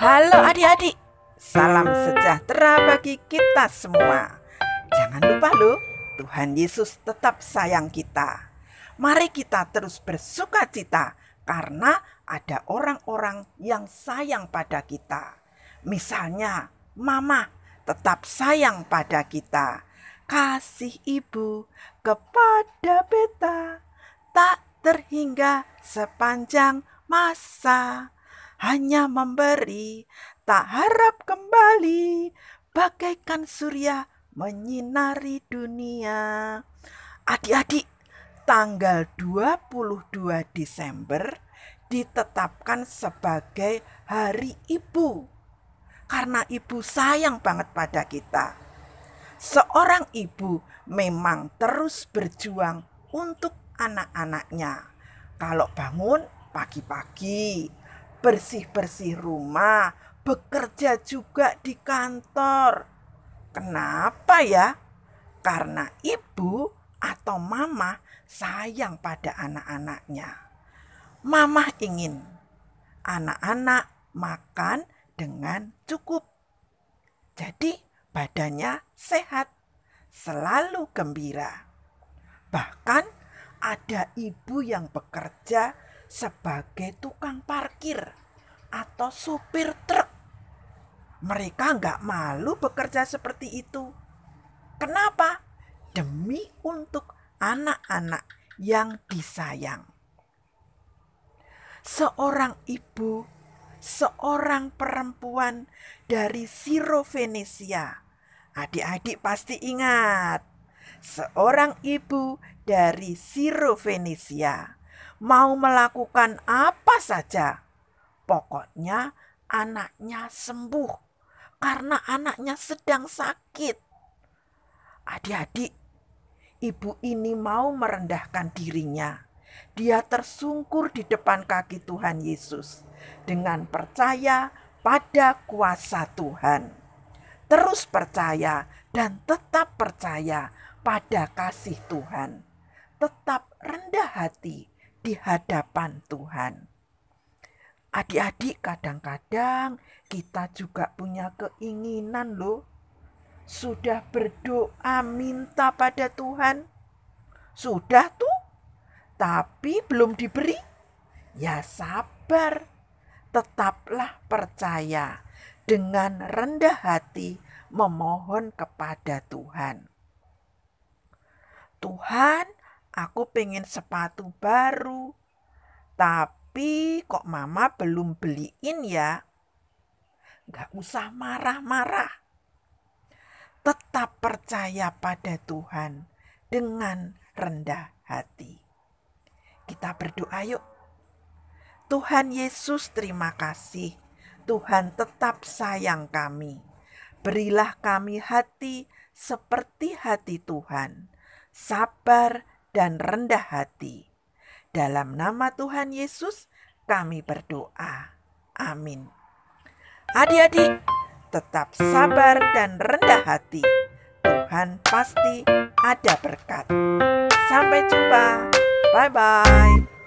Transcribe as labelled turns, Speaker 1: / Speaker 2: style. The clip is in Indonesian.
Speaker 1: Halo adik-adik, salam sejahtera bagi kita semua. Jangan lupa loh, Tuhan Yesus tetap sayang kita. Mari kita terus bersuka cita karena ada orang-orang yang sayang pada kita. Misalnya, mama tetap sayang pada kita. Kasih ibu kepada beta tak terhingga sepanjang masa hanya memberi, tak harap kembali, bagaikan surya menyinari dunia. Adik-adik, tanggal 22 Desember ditetapkan sebagai Hari Ibu. Karena ibu sayang banget pada kita. Seorang ibu memang terus berjuang untuk anak-anaknya. Kalau bangun pagi-pagi, bersih-bersih rumah, bekerja juga di kantor. Kenapa ya? Karena ibu atau mama sayang pada anak-anaknya. Mama ingin anak-anak makan dengan cukup. Jadi badannya sehat, selalu gembira. Bahkan ada ibu yang bekerja sebagai tukang parkir atau supir truk. Mereka nggak malu bekerja seperti itu. Kenapa? Demi untuk anak-anak yang disayang. Seorang ibu, seorang perempuan dari Siro Venesia. Adik-adik pasti ingat. Seorang ibu dari Siro Venesia mau melakukan apa saja. Pokoknya anaknya sembuh karena anaknya sedang sakit. Adik-adik, ibu ini mau merendahkan dirinya. Dia tersungkur di depan kaki Tuhan Yesus dengan percaya pada kuasa Tuhan. Terus percaya dan tetap percaya pada kasih Tuhan. Tetap rendah hati di hadapan Tuhan. Adik-adik, kadang-kadang kita juga punya keinginan, loh. Sudah berdoa minta pada Tuhan, sudah tuh, tapi belum diberi. Ya, sabar, tetaplah percaya dengan rendah hati, memohon kepada Tuhan. Tuhan, aku pengen sepatu baru. Tapi kok mama belum beliin ya? Gak usah marah-marah. Tetap percaya pada Tuhan dengan rendah hati. Kita berdoa yuk. Tuhan Yesus terima kasih. Tuhan tetap sayang kami. Berilah kami hati seperti hati Tuhan, sabar dan rendah hati. Dalam nama Tuhan Yesus, kami berdoa. Amin. Adik-adik, tetap sabar dan rendah hati. Tuhan pasti ada berkat. Sampai jumpa. Bye bye.